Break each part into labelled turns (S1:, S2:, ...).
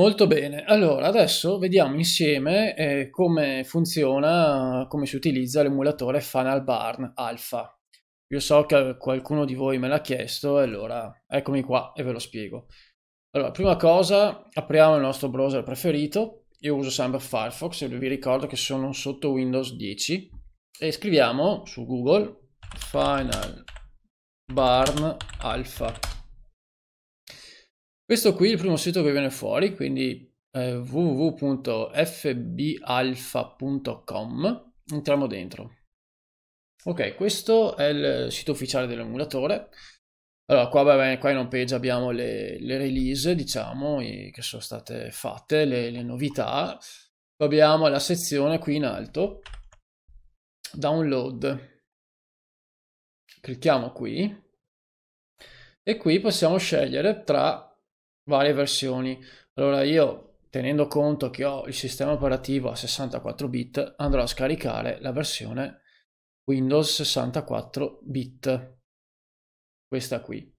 S1: Molto bene, allora adesso vediamo insieme eh, come funziona, come si utilizza l'emulatore Final Barn Alpha. Io so che qualcuno di voi me l'ha chiesto allora eccomi qua e ve lo spiego. Allora, prima cosa, apriamo il nostro browser preferito. Io uso sempre Firefox e vi ricordo che sono sotto Windows 10 e scriviamo su Google Final Barn Alpha. Questo qui è il primo sito che viene fuori, quindi eh, www.fbalfa.com. Entriamo dentro. Ok, questo è il sito ufficiale dell'emulatore. Allora, qua, vabbè, qua in home page abbiamo le, le release, diciamo, i, che sono state fatte, le, le novità. Poi abbiamo la sezione qui in alto, download. Clicchiamo qui e qui possiamo scegliere tra varie versioni. Allora io, tenendo conto che ho il sistema operativo a 64 bit, andrò a scaricare la versione
S2: Windows 64 bit, questa qui.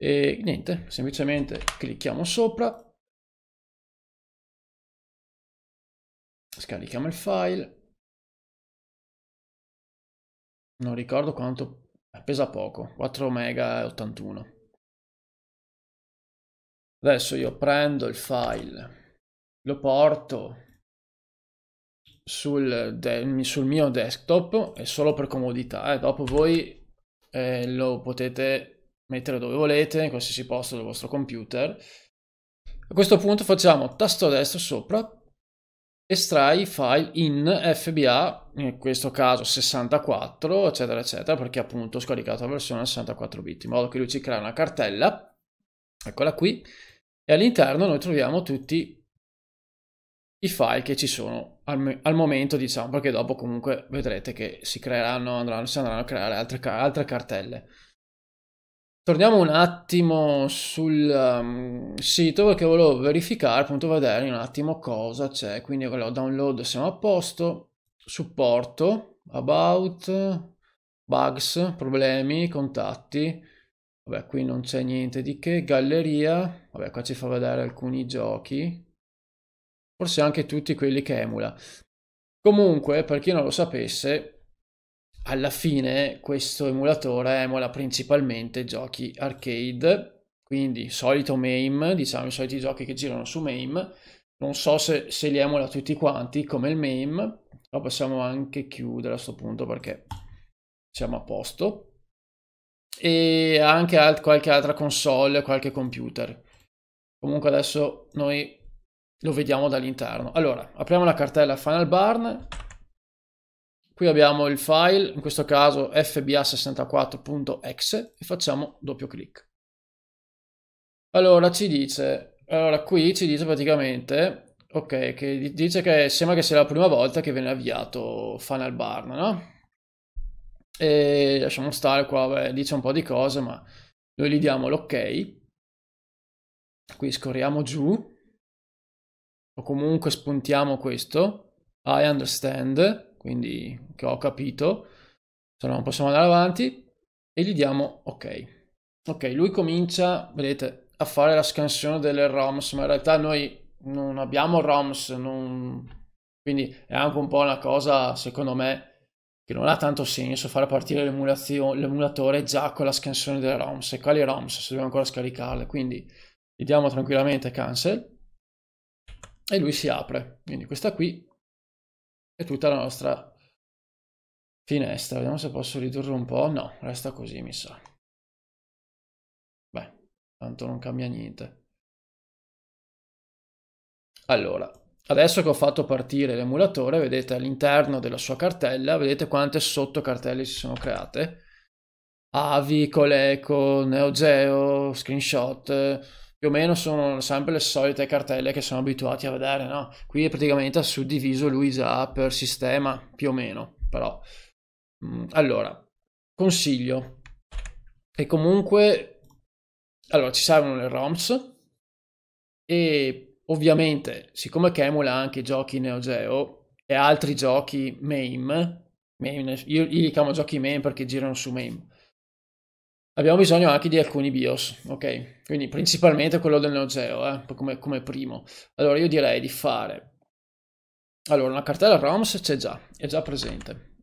S2: E niente, semplicemente clicchiamo sopra, scarichiamo il file, non ricordo quanto, pesa poco, 4 mega 81. Adesso io prendo il file, lo porto sul, sul mio
S1: desktop, è solo per comodità, eh. dopo voi eh, lo potete mettere dove volete, in qualsiasi posto del vostro computer. A questo punto facciamo tasto destro sopra, estrai file in FBA, in questo caso 64, eccetera, eccetera, perché appunto ho scaricato la versione 64 bit, in modo che lui ci crea una cartella Eccola qui. E all'interno noi troviamo tutti i file che ci sono al, al momento, diciamo, perché dopo comunque vedrete che si creeranno, andranno, si andranno a creare altre, altre cartelle. Torniamo un attimo sul um, sito perché volevo verificare, appunto vedere un attimo cosa c'è, quindi ho download, siamo a posto, supporto, about, bugs, problemi, contatti, Vabbè, qui non c'è niente di che. Galleria, vabbè, qua ci fa vedere alcuni giochi. Forse anche tutti quelli che emula. Comunque, per chi non lo sapesse, alla fine questo emulatore emula principalmente giochi arcade, quindi solito MAME, diciamo i soliti giochi che girano su MAME. Non so se, se li emula tutti quanti, come il MAME, ma possiamo anche chiudere a questo punto perché siamo a posto e anche alt- qualche altra console, qualche computer. Comunque adesso noi lo vediamo dall'interno. Allora, apriamo la cartella Final Barn. Qui abbiamo il file, in questo caso fba64.exe e facciamo doppio clic. Allora, ci dice, allora qui ci dice praticamente, ok, che dice che sembra che sia la prima volta che viene avviato Final Barn, no? e lasciamo stare qua, beh, dice un po' di cose, ma noi gli diamo l'ok. Qui scorriamo giù, o comunque spuntiamo questo, I understand, quindi che ho capito, se no non possiamo andare avanti, e gli diamo ok. Ok, lui comincia, vedete, a fare la scansione delle ROMs, ma in realtà noi non abbiamo ROMs, non... quindi è anche un po' una cosa, secondo me, che non ha tanto senso fare partire l'emulatore già con la scansione delle ROMs. E quali ROMs? Se dobbiamo ancora scaricarle. Quindi gli diamo tranquillamente cancel e lui si apre. Quindi questa qui è tutta la nostra
S2: finestra. Vediamo se posso ridurre un po'. No, resta così mi sa. Beh, tanto non cambia niente. Allora,
S1: Adesso che ho fatto partire l'emulatore, vedete all'interno della sua cartella, vedete quante sottocartelle si sono create. Avi, Coleco, NeoGeo, Screenshot, più o meno sono sempre le solite cartelle che siamo abituati a vedere, no? Qui è praticamente suddiviso lui già per sistema, più o meno, però. Mm, allora, consiglio. E comunque, allora, ci servono le ROMs e Ovviamente, siccome che emula anche giochi Neo Geo e altri giochi MAME, MAME io, io li chiamo giochi MAME perché girano su MAME, abbiamo bisogno anche di alcuni BIOS, ok? Quindi principalmente quello del Neo Geo, eh, come, come primo. Allora io direi di fare... Allora, una cartella ROMS c'è già, è già presente.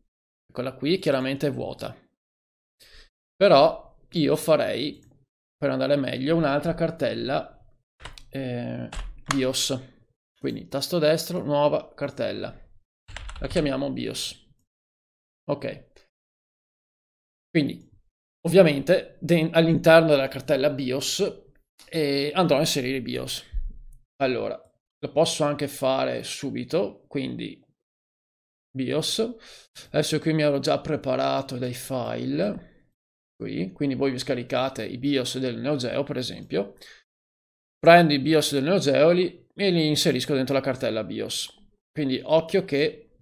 S1: Quella qui chiaramente è vuota. Però io farei, per andare meglio, un'altra cartella... Eh BIOS. Quindi tasto destro, nuova cartella. La chiamiamo BIOS. Ok. Quindi, ovviamente, all'interno della cartella BIOS eh, andrò a inserire BIOS. Allora, lo posso anche fare subito, quindi BIOS. Adesso qui mi ero già preparato dei file, qui, quindi voi vi scaricate i BIOS del Neo Geo, per esempio, prendo i BIOS del Neo Geo e li inserisco dentro la cartella BIOS. Quindi occhio che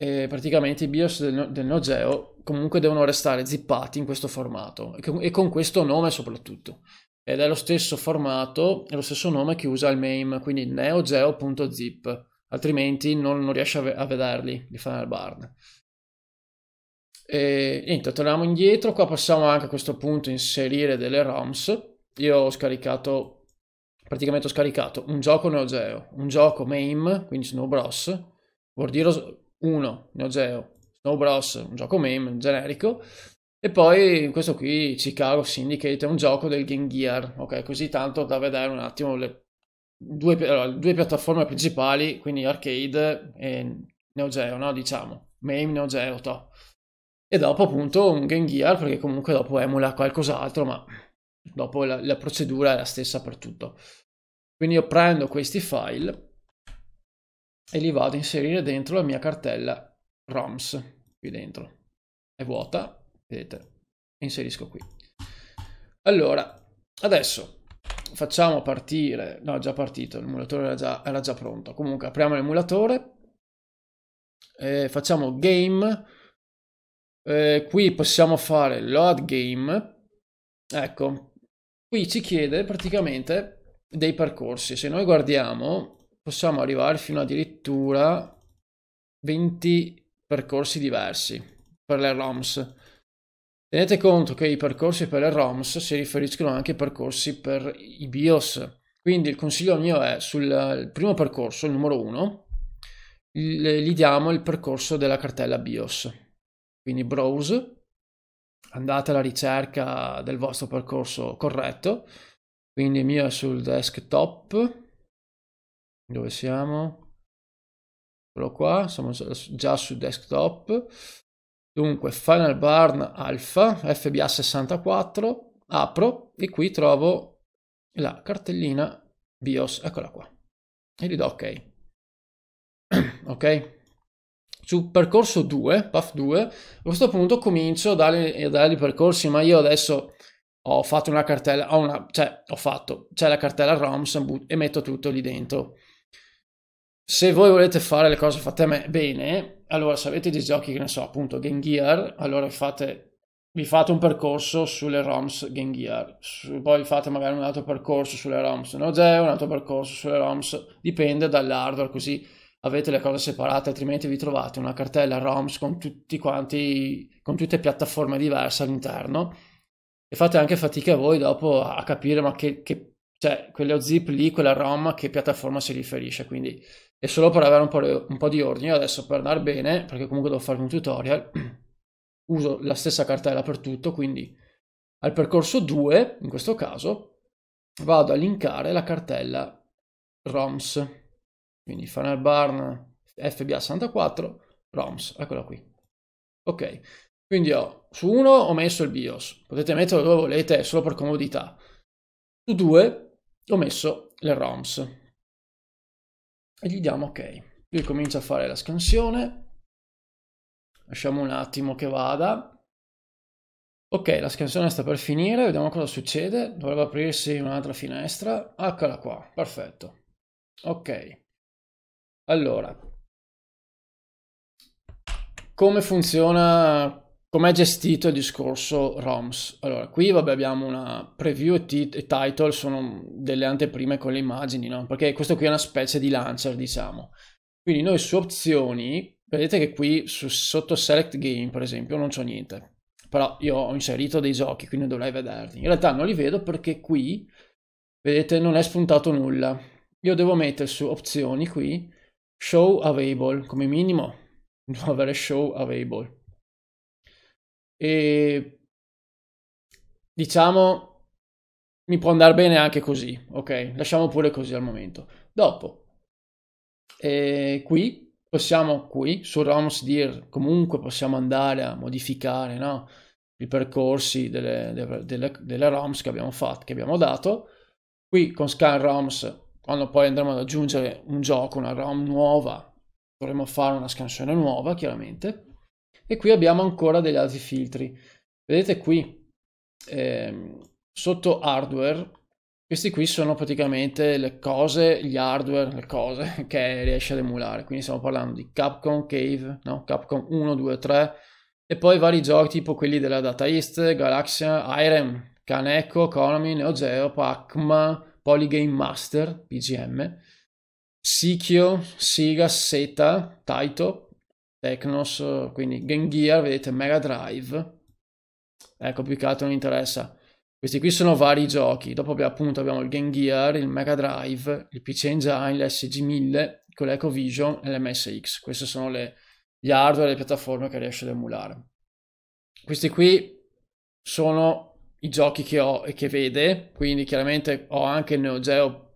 S1: eh, praticamente i BIOS del, del Geo comunque devono restare zippati in questo formato e con questo nome soprattutto. Ed è lo stesso formato è lo stesso nome che usa il MAME, quindi neogeo.zip, altrimenti non, non riesce a, ve a, vederli, di fa nel barn. E, niente, torniamo indietro, qua possiamo anche a questo punto inserire delle ROMs. Io ho scaricato praticamente ho scaricato un gioco Neo Geo, un gioco MAME, quindi Snow Bros, World Heroes 1 Neo Geo, Snow Bros, un gioco MAME generico, e poi questo qui, Chicago Syndicate, è un gioco del Game Gear, ok? Così tanto da vedere un attimo le due, allora, le due piattaforme principali, quindi arcade e Neo Geo, no? Diciamo, MAME, Neo Geo, to. E dopo appunto un Game Gear, perché comunque dopo emula qualcos'altro, ma dopo la, la procedura è la stessa per tutto. Quindi io prendo questi file e li vado a inserire dentro la mia cartella ROMS, qui dentro. È vuota, vedete, inserisco qui. Allora, adesso facciamo partire, no è già partito, l'emulatore era già, era già pronto. Comunque apriamo l'emulatore, facciamo game, eh, qui possiamo fare load game, ecco, qui ci chiede praticamente dei percorsi. Se noi guardiamo, possiamo arrivare fino addirittura 20 percorsi diversi per le ROMS. Tenete conto che i percorsi per le ROMS si riferiscono anche ai percorsi per i BIOS. Quindi il consiglio mio è sul primo percorso, il numero 1, gli diamo il percorso della cartella BIOS. Quindi browse, andate alla ricerca del vostro percorso corretto, quindi mia sul desktop dove siamo eccolo qua siamo già sul desktop dunque Final Barn Alpha FBA 64 apro e qui trovo la cartellina BIOS eccola qua e gli do ok ok su percorso 2 path 2 a questo punto comincio a dare, a dare i percorsi ma io adesso ho fatto una cartella, ho una, cioè ho fatto, c'è la cartella ROMs e metto tutto lì dentro. Se voi volete fare le cose fatte a me bene, allora se avete dei giochi che ne so, appunto Game Gear, allora fate, vi fate un percorso sulle ROMs Game Gear, su, poi fate magari un altro percorso sulle ROMs Neo Geo, un altro percorso sulle ROMs, dipende dall'hardware, così avete le cose separate, altrimenti vi trovate una cartella ROMs con tutti quanti, con tutte piattaforme diverse all'interno e fate anche fatica voi dopo a capire ma che, che cioè quello zip lì, quella ROM a che piattaforma si riferisce, quindi è solo per avere un po', un po di ordine, adesso per andare bene, perché comunque devo fare un tutorial, uso la stessa cartella per tutto, quindi al percorso 2, in questo caso, vado a linkare la cartella ROMS, quindi Funnel Barn FBA64 ROMS, eccola qui. Ok, quindi ho, su uno ho messo il BIOS, potete metterlo dove volete solo per
S2: comodità. Su due ho messo le ROMs. E gli diamo ok. Lui comincia a fare la scansione. Lasciamo
S1: un attimo che vada. Ok, la scansione sta per finire, vediamo cosa succede. Dovrebbe aprirsi un'altra finestra. Eccola qua, perfetto. Ok. Allora, come funziona Com'è gestito il discorso ROMS? Allora, qui vabbè, abbiamo una preview e, e title, sono delle anteprime con le immagini, no? Perché questo qui è una specie di launcher, diciamo. Quindi noi su opzioni, vedete che qui su, sotto select game, per esempio, non c'ho niente. Però io ho inserito dei giochi, quindi dovrei vederli. In realtà non li vedo perché qui, vedete, non è spuntato nulla. Io devo mettere su opzioni qui, show available, come minimo devo avere show available e diciamo mi può andare bene anche così, ok? Lasciamo pure così al momento. Dopo, eh, qui possiamo, qui sul ROMSDIR comunque possiamo andare a modificare no? i percorsi delle, delle, delle, delle ROMS che abbiamo fatto, che abbiamo dato. Qui con Scan ROMS, quando poi andremo ad aggiungere un gioco, una ROM nuova, dovremo fare una scansione nuova chiaramente e qui abbiamo ancora degli altri filtri. Vedete qui, eh, sotto hardware, questi qui sono praticamente le cose, gli hardware, le cose che riesce ad emulare. Quindi stiamo parlando di Capcom Cave, no? Capcom 1, 2, 3, e poi vari giochi tipo quelli della Data East, Galaxia, Irem, Kaneko, Konami, Neo Geo, Pacma, Polygame Master, PGM, Sikio, Siga, Seta, Taito, Technos, quindi Game Gear, vedete Mega Drive. Ecco, più che altro non interessa. Questi qui sono vari giochi. Dopo appunto abbiamo il Game Gear, il Mega Drive, il PC Engine, l'SG1000, con l'EcoVision e l'MSX. Queste sono le, gli hardware e le piattaforme che riesce ad emulare. Questi qui sono i giochi che ho e che vede, quindi chiaramente ho anche il Neo Geo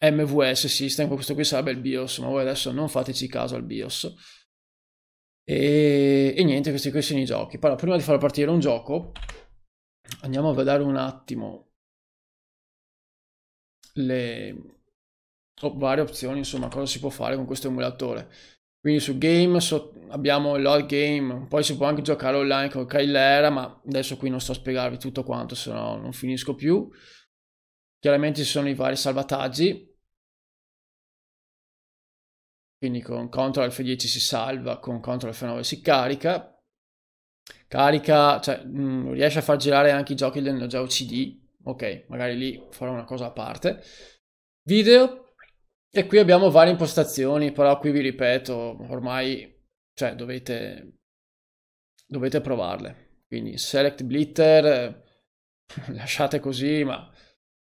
S1: MVS System, questo qui sarebbe il BIOS, ma voi adesso non fateci caso al BIOS e, e niente, questi, questi sono i giochi. Però prima di far partire un gioco, andiamo a vedere un attimo le oh, varie opzioni, insomma, cosa si può fare con questo emulatore. Quindi su game so, abbiamo l'Hot Game, poi si può anche giocare online con Kailera, ma adesso qui non sto a spiegarvi tutto quanto, se no non finisco più. Chiaramente ci sono i vari salvataggi, quindi con CTRL F10 si salva, con CTRL F9 si carica, carica, cioè mh, mm, riesce a far girare anche i giochi del Neo CD, ok, magari lì farò una cosa a parte, video, e qui abbiamo varie impostazioni, però qui vi ripeto, ormai, cioè, dovete, dovete provarle, quindi select blitter, lasciate così, ma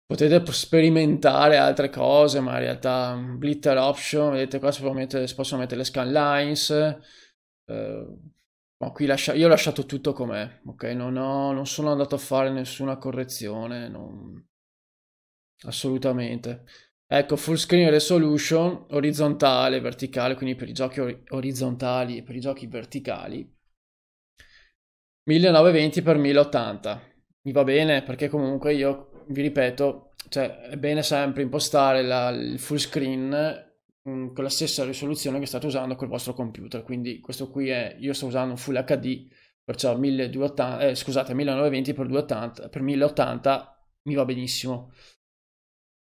S1: potete sperimentare altre cose, ma in realtà mm, blitter option, vedete qua si, può mettere, si possono mettere le scanlines, eh, ma qui lascia, io ho lasciato tutto com'è, ok? Non, ho, non sono andato a fare nessuna correzione, non... assolutamente. Ecco, full screen resolution, orizzontale, verticale, quindi per i giochi or orizzontali e per i giochi verticali, 1920x1080. Mi va bene perché comunque io vi ripeto, cioè, è bene sempre impostare la, il full screen mh, mm, con la stessa risoluzione che state usando col vostro computer. Quindi questo qui è, io sto usando un full HD, perciò 1280, eh, scusate, 1920 x 1080, per 1080 mi va benissimo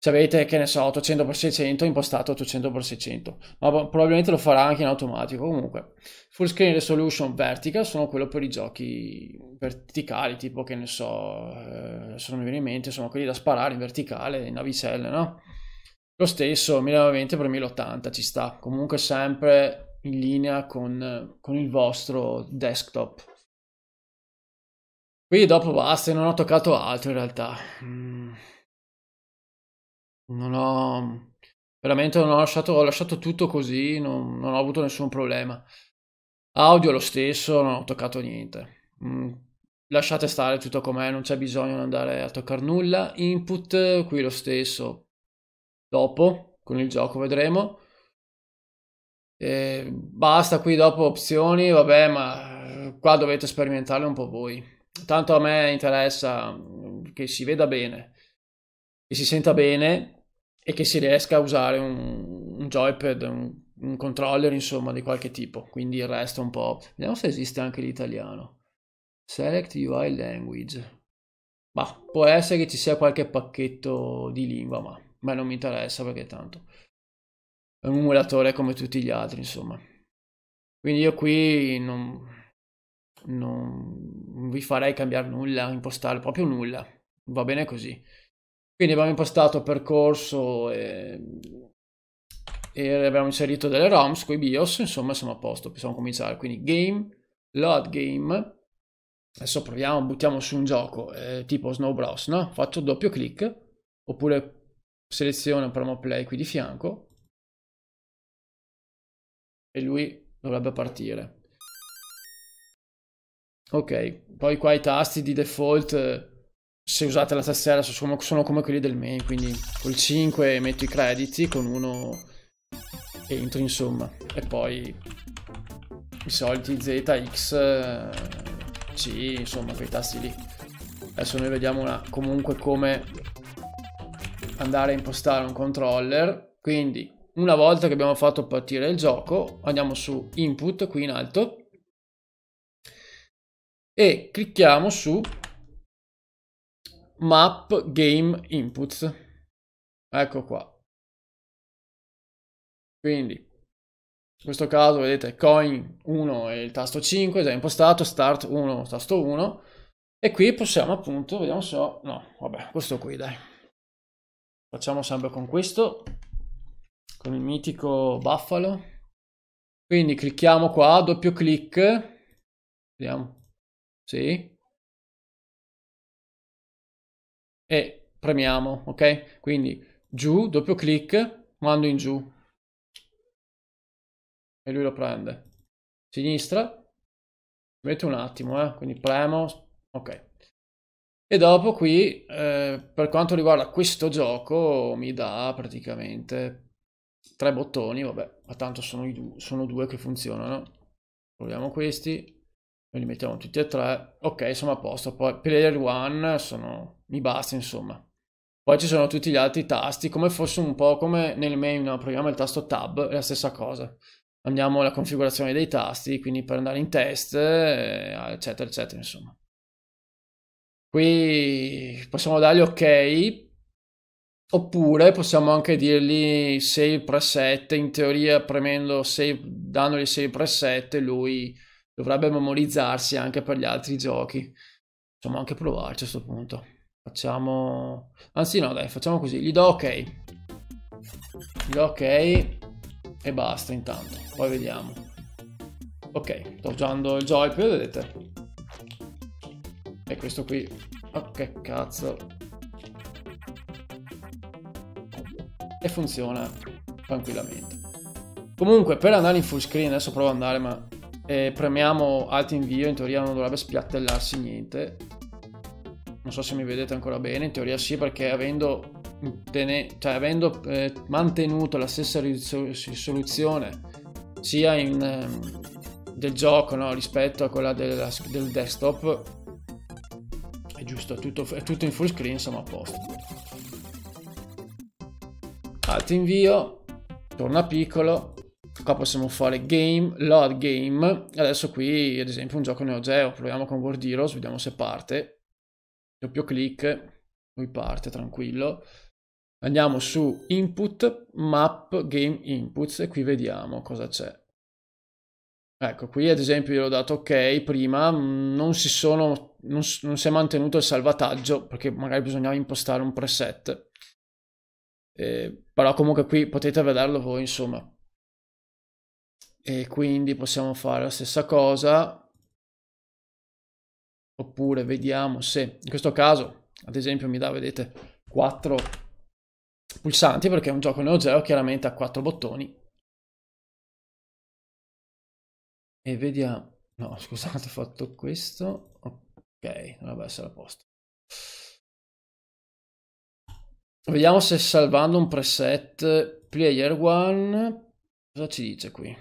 S1: se avete, che ne so, 800x600, impostato 800x600, ma probabilmente lo farà anche in automatico. Comunque, full screen resolution vertical sono quello per i giochi verticali, tipo che ne so, eh, se non mi viene in mente, sono quelli da sparare in verticale, in navicelle, no? Lo stesso 1920 x 1080 ci sta, comunque sempre in linea con, con il vostro
S2: desktop. Qui dopo basta, non ho toccato altro in realtà. Mm. Non ho veramente non ho lasciato,
S1: ho lasciato tutto così, non, non ho avuto nessun problema. Audio lo stesso, non ho toccato niente. Mm, lasciate stare tutto com'è, non c'è bisogno di andare a toccare nulla. Input, qui lo stesso. Dopo, con il gioco vedremo. E basta qui dopo opzioni, vabbè, ma eh, qua dovete sperimentarle un po' voi. Tanto a me interessa mm, che si veda bene che si senta bene e che si riesca a usare un, un joypad, un, un, controller, insomma, di qualche tipo. Quindi il resto un po'... Vediamo se esiste anche l'italiano. Select UI Language. Ma può essere che ci sia qualche pacchetto di lingua, ma a non mi interessa perché tanto è un emulatore come tutti gli altri, insomma. Quindi io qui non, non vi farei cambiare nulla, impostare proprio nulla. Va bene così. Quindi abbiamo impostato percorso e, e abbiamo inserito delle ROMs con i BIOS, insomma siamo a posto, possiamo cominciare. Quindi game, load game, adesso proviamo, buttiamo su un gioco eh, tipo Snow Bros, no? Faccio doppio clic, oppure seleziono, premo play qui di fianco e lui dovrebbe partire. Ok, poi qua i tasti di default se usate la tastiera sono, sono come quelli del main, quindi col 5 metto i crediti, con 1 entro insomma, e poi i soliti Z, X, C, insomma quei tasti lì. Adesso noi vediamo una, comunque come andare a impostare un controller, quindi una volta che abbiamo fatto partire il gioco andiamo su input qui in alto
S2: e clicchiamo su map game inputs. Ecco qua. Quindi, in questo caso vedete coin 1 e il tasto 5 già impostato,
S1: start 1, tasto 1. E qui possiamo appunto, vediamo se ho... No, vabbè, questo qui dai. Facciamo sempre con questo, con il mitico
S2: Buffalo. Quindi clicchiamo qua, doppio clic. Vediamo. Sì, e premiamo, ok? Quindi giù, doppio clic, mando in giù e lui lo prende. Sinistra, metto un attimo, eh? quindi premo, ok. E dopo qui, eh,
S1: per quanto riguarda questo gioco, mi dà praticamente tre bottoni, vabbè, ma tanto sono, du sono due che funzionano. Proviamo questi, li mettiamo tutti e tre, ok, siamo a posto. Poi player one sono mi basta insomma. Poi ci sono tutti gli altri tasti, come fosse un po' come nel main, no? proviamo il tasto tab, è la stessa cosa. Andiamo alla configurazione dei tasti, quindi per andare in test, eh, eccetera, eccetera, insomma. Qui possiamo dargli ok, oppure possiamo anche dirgli save preset, in teoria premendo save, dandogli save preset, lui dovrebbe memorizzarsi anche per gli altri giochi. Possiamo anche provarci a questo punto. Facciamo... Anzi ah no, dai, facciamo così. Gli do ok. Gli do ok e basta intanto. Poi vediamo. Ok, sto usando il joypad, vedete? E questo qui... Oh, che cazzo. E funziona tranquillamente. Comunque, per andare in full screen, adesso provo ad andare, ma... Eh, premiamo alt invio, in teoria non dovrebbe spiattellarsi niente non so se mi vedete ancora bene, in teoria sì perché avendo, tene, cioè, avendo eh, mantenuto la stessa risoluzione sia in, eh, del gioco no, rispetto a quella della, del desktop, è giusto, è tutto, è tutto in full screen, siamo a posto. Ah, ti invio, torna piccolo, qua possiamo fare game, load game, adesso qui ad esempio un gioco Neo Geo, proviamo con World Heroes, vediamo se parte, doppio clic, lui parte tranquillo. Andiamo su input, map, game inputs e qui vediamo cosa c'è. Ecco, qui ad esempio io ho dato ok prima, mm, non si, sono, non, non si è mantenuto il salvataggio perché magari bisognava impostare un preset. Eh, però comunque qui potete vederlo voi insomma. E quindi possiamo fare la stessa cosa, oppure vediamo se in questo caso ad esempio mi dà vedete 4 pulsanti perché è un gioco Neo Geo chiaramente ha 4 bottoni
S2: e vediamo no scusate ho fatto questo ok dovrebbe essere a posto
S1: vediamo se salvando un preset player one cosa ci dice qui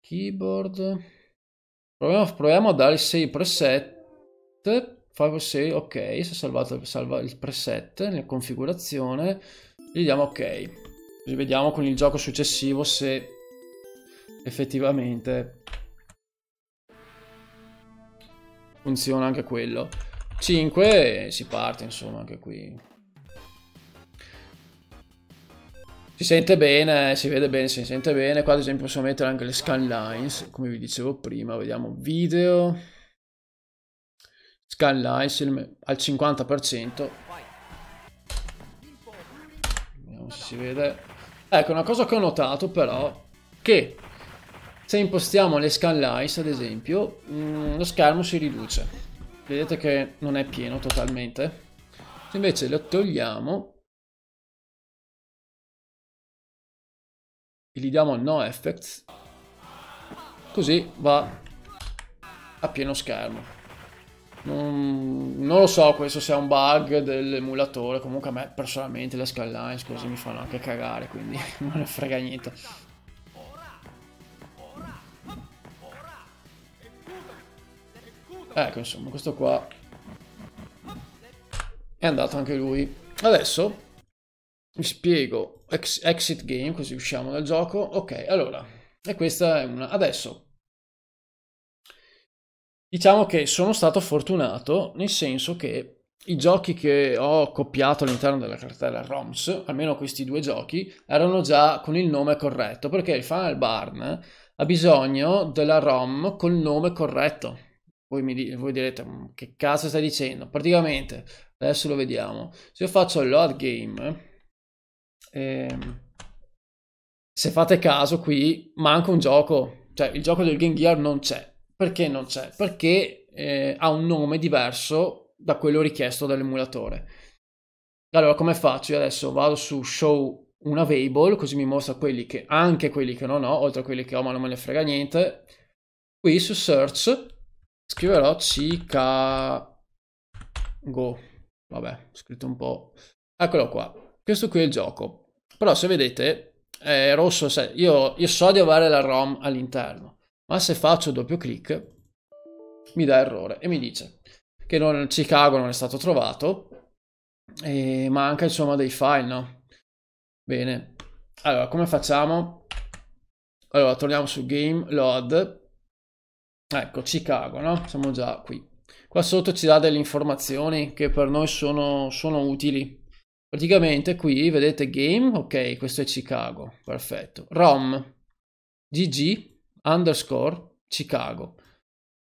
S1: keyboard proviamo, proviamo a dare 6 preset file save, ok, si è salvato salva il preset nella configurazione, gli diamo ok. Così vediamo con il gioco successivo se effettivamente funziona anche quello. 5 e si parte insomma anche qui. Si sente bene, si vede bene, si sente bene. Qua ad esempio possiamo mettere anche le scanlines, come vi dicevo prima. Vediamo video. Scala Isil al 50%. Vediamo se si vede. Ecco, una cosa che ho notato però, che se impostiamo le scan ice ad esempio, mh, mm,
S2: lo schermo si riduce. Vedete che non è pieno totalmente. Se invece lo togliamo e gli diamo no effects, così va
S1: a pieno schermo. Non, mm, non, lo so, questo sia un bug dell'emulatore. Comunque a me personalmente le skylines così mi fanno anche cagare, quindi non ne frega niente. Ecco, insomma, questo qua è andato anche lui. Adesso vi spiego Ex exit game, così usciamo dal gioco. Ok, allora, e questa è una... Adesso Diciamo che sono stato fortunato nel senso che i giochi che ho copiato all'interno della cartella ROMS, almeno questi due giochi, erano già con il nome corretto, perché il Final Barn ha bisogno della ROM col nome corretto. Voi, mi, voi direte, mm, che cazzo stai dicendo? Praticamente, adesso lo vediamo. Se io faccio load game, ehm, se fate caso qui manca un gioco, cioè il gioco del Game Gear non c'è. Perché non c'è? Perché eh, ha un nome diverso da quello richiesto dall'emulatore. Allora, come faccio? Io adesso vado su show una Vable, così mi mostra quelli che, anche quelli che non ho, oltre a quelli che ho, ma non me ne frega niente. Qui su search scriverò Chicago. Vabbè, ho scritto un po'. Eccolo qua. Questo qui è il gioco. Però se vedete, è rosso. Io, io so di avere la ROM all'interno ma se faccio doppio clic mi dà errore e mi dice che non, Chicago non è stato trovato, e manca insomma dei file, no? Bene, allora come facciamo? Allora torniamo su game load, ecco Chicago, no? Siamo già qui. Qua sotto ci dà delle informazioni che per noi sono, sono utili. Praticamente qui vedete game, ok, questo è Chicago, perfetto. ROM, GG, underscore Chicago.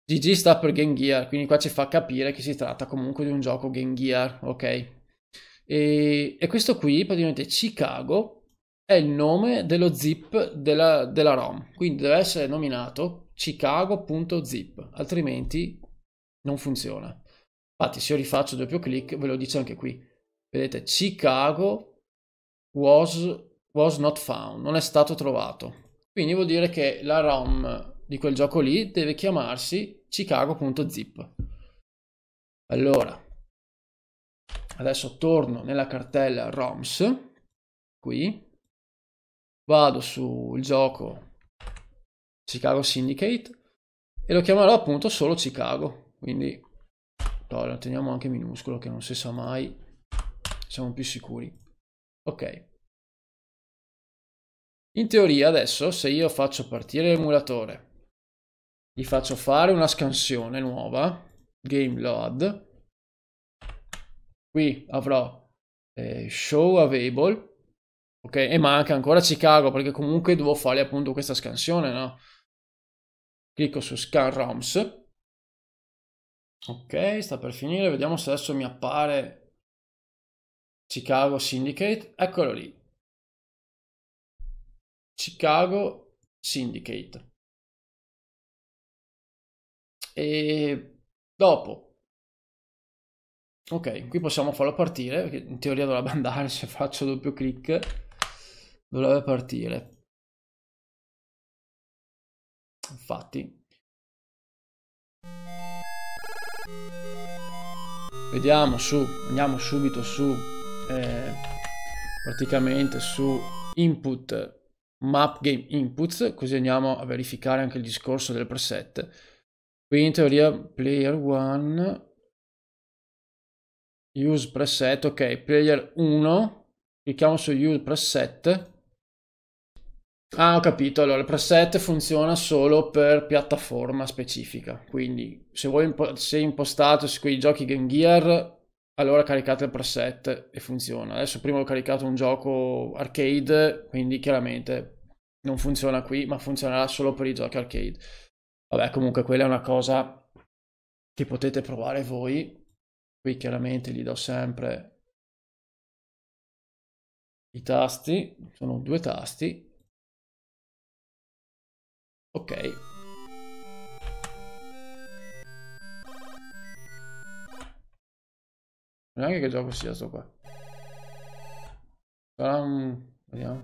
S1: GG sta per Game Gear, quindi qua ci fa capire che si tratta comunque di un gioco Game Gear, ok? E, e questo qui, praticamente Chicago, è il nome dello zip della, della ROM, quindi deve essere nominato chicago.zip, altrimenti non funziona. Infatti se io rifaccio doppio clic ve lo dice anche qui, vedete Chicago was, was not found, non è stato trovato, quindi vuol dire che la ROM di quel gioco lì deve chiamarsi
S2: chicago.zip. Allora, adesso torno nella cartella ROMS, qui, vado sul
S1: gioco Chicago Syndicate e lo chiamerò appunto solo Chicago, quindi lo teniamo anche minuscolo che non si sa mai, siamo più sicuri. Ok, in teoria adesso se io faccio partire l'emulatore, gli faccio fare una scansione nuova, game load, qui avrò eh, show available, ok, e manca ancora Chicago perché comunque devo fare appunto questa scansione, no? Clicco su scan ROMS,
S2: ok, sta per finire, vediamo se adesso mi appare Chicago Syndicate, eccolo lì. Chicago Syndicate. E dopo, ok, qui possiamo farlo partire, perché in teoria dovrebbe andare se faccio doppio clic, dovrebbe partire. Infatti. Vediamo su, andiamo subito su,
S1: eh, praticamente su input map game inputs, così andiamo a verificare anche il discorso del preset. Qui in teoria player 1 use preset, ok, player 1, clicchiamo su use preset. Ah, ho capito, allora il preset funziona solo per piattaforma specifica, quindi se, vuoi se impostate su quei giochi Game Gear allora caricate il preset e funziona. Adesso prima ho caricato un gioco arcade, quindi chiaramente non funziona qui, ma funzionerà solo per i giochi arcade. Vabbè, comunque quella è una cosa
S2: che potete provare voi. Qui chiaramente gli do sempre i tasti, sono due tasti. Ok. Neanche che gioco sia sto qua. Sarà un... vediamo.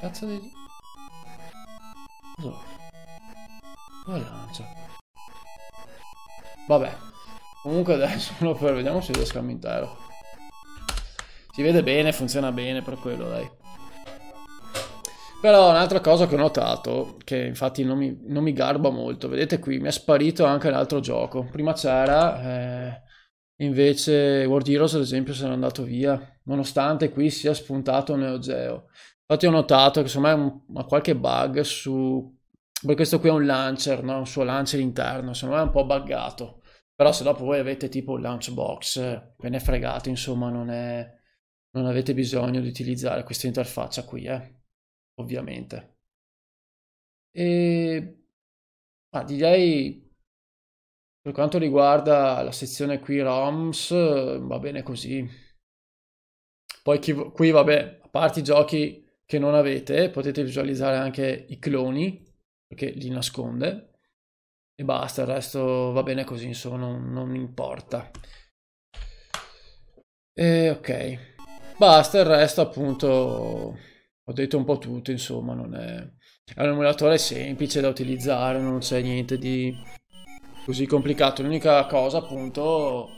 S2: Cazzo di...
S1: Allora. Balanza. Vabbè. Comunque adesso lo per vediamo se riesco a intero. Si vede bene, funziona bene per quello, dai. Però un'altra cosa che ho notato, che infatti non mi, non mi, garba molto, vedete qui, mi è sparito anche l'altro gioco. Prima c'era, eh, invece World Heroes ad esempio se n'è andato via, nonostante qui sia spuntato Neo Geo. Infatti ho notato che secondo me ha qualche bug su... Perché questo qui è un launcher, no? un suo launcher interno, secondo me è un po' buggato. Però se dopo voi avete tipo un launch box, eh, ve ne fregate, insomma non è
S2: non avete bisogno di utilizzare questa interfaccia qui, eh? ovviamente. E ah, direi per
S1: quanto riguarda la sezione qui ROMS va bene così. Poi chi... qui vabbè, a parte i giochi che non avete, potete visualizzare anche i cloni perché li nasconde e basta, il resto va bene così, insomma, non, non importa. E ok. Basta, il resto appunto ho detto un po' tutto, insomma, non è... è un emulatore semplice da utilizzare, non c'è niente di così complicato. L'unica cosa appunto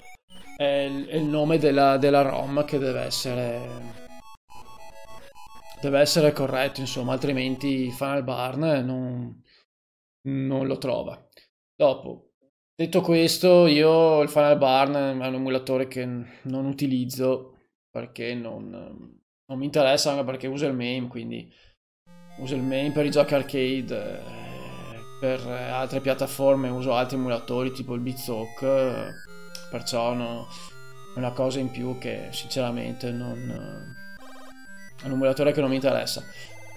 S1: è il, è il nome della, della ROM che deve essere deve essere corretto, insomma, altrimenti Final Barn non, non, lo trova. Dopo, detto questo, io il Final Barn è un emulatore che non utilizzo perché non, non mi interessa anche perché uso il MAME, quindi uso il MAME per i giochi arcade, eh, per altre piattaforme uso altri emulatori tipo il Bizok eh, perciò no, è una cosa in più che sinceramente non, eh, è un emulatore che non mi interessa.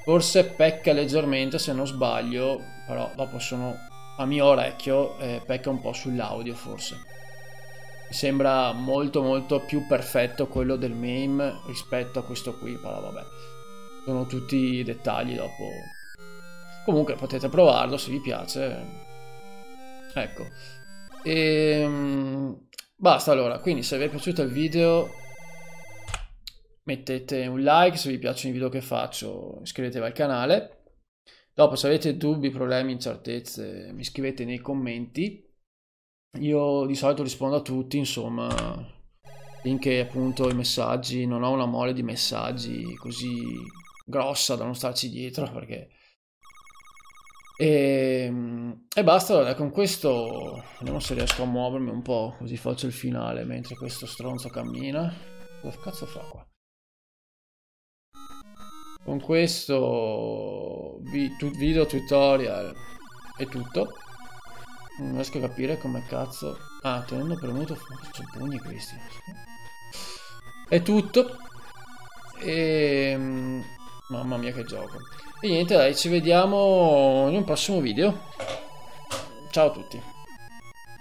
S1: Forse pecca leggermente se non sbaglio, però dopo sono a mio orecchio eh, pecca un po' sull'audio forse sembra molto molto più perfetto quello del MAME rispetto a questo qui, però vabbè. Sono tutti i dettagli dopo. Comunque potete provarlo se vi piace. Ecco. E, ehm, basta allora, quindi se vi è piaciuto il video mettete un like se vi piacciono i video che faccio, iscrivetevi al canale. Dopo se avete dubbi, problemi, incertezze, mi scrivete nei commenti. Io di solito rispondo a tutti, insomma, finché appunto i messaggi, non ho una mole di messaggi così grossa da non starci dietro perché... E, ehm, e basta, allora, con questo vediamo se riesco a muovermi un po', così faccio il finale mentre questo stronzo cammina. Cosa cazzo fa qua? Con questo video tutorial è tutto. Non riesco a capire come cazzo... Ah, tenendo premuto... Sono pugni questi. È tutto. E... Ehm, mamma mia che gioco. E niente dai, ci vediamo in un prossimo video. Ciao a tutti.